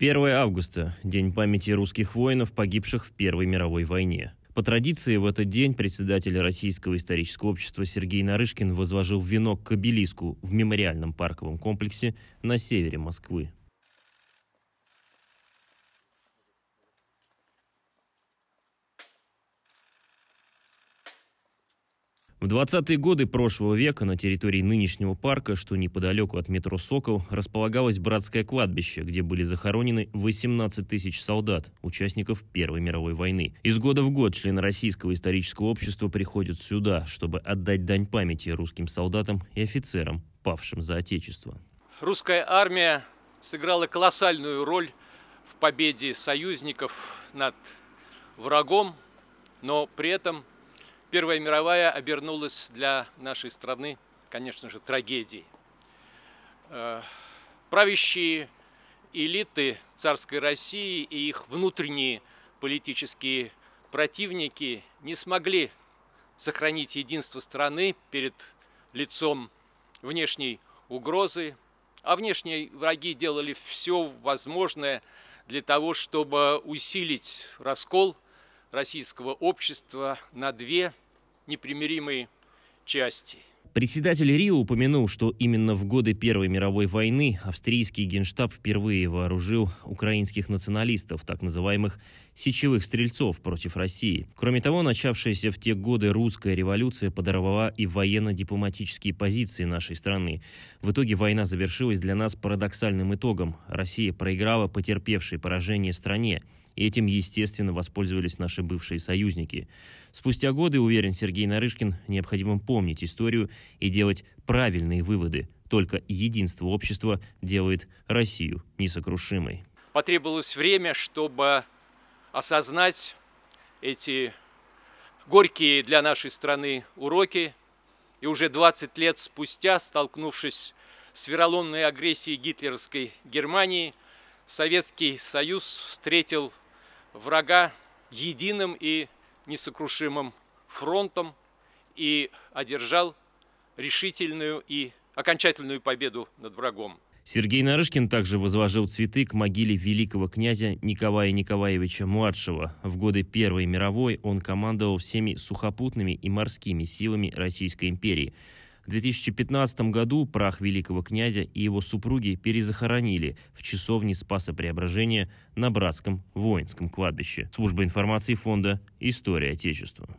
1 августа – День памяти русских воинов, погибших в Первой мировой войне. По традиции, в этот день председатель Российского исторического общества Сергей Нарышкин возложил венок к обелиску в мемориальном парковом комплексе на севере Москвы. В 20-е годы прошлого века на территории нынешнего парка, что неподалеку от метро «Сокол», располагалось братское кладбище, где были захоронены 18 тысяч солдат, участников Первой мировой войны. Из года в год члены Российского исторического общества приходят сюда, чтобы отдать дань памяти русским солдатам и офицерам, павшим за Отечество. Русская армия сыграла колоссальную роль в победе союзников над врагом, но при этом – Первая мировая обернулась для нашей страны, конечно же, трагедией. Э, правящие элиты царской России и их внутренние политические противники не смогли сохранить единство страны перед лицом внешней угрозы, а внешние враги делали все возможное для того, чтобы усилить раскол российского общества на две непримиримые части – Председатель РИО упомянул, что именно в годы Первой мировой войны австрийский генштаб впервые вооружил украинских националистов, так называемых «сечевых стрельцов» против России. Кроме того, начавшаяся в те годы русская революция подорвала и военно-дипломатические позиции нашей страны. В итоге война завершилась для нас парадоксальным итогом. Россия проиграла потерпевшей поражение стране. Этим, естественно, воспользовались наши бывшие союзники. Спустя годы, уверен Сергей Нарышкин, необходимо помнить историю и делать правильные выводы. Только единство общества делает Россию несокрушимой. Потребовалось время, чтобы осознать эти горькие для нашей страны уроки. И уже 20 лет спустя, столкнувшись с вероломной агрессией гитлеровской Германии, Советский Союз встретил врага единым и несокрушимым фронтом и одержал решительную и окончательную победу над врагом. Сергей Нарышкин также возложил цветы к могиле великого князя Николая Николаевича-младшего. В годы Первой мировой он командовал всеми сухопутными и морскими силами Российской империи – в 2015 году прах великого князя и его супруги перезахоронили в часовне Спаса Преображения на Братском воинском кладбище. Служба информации фонда «История Отечества».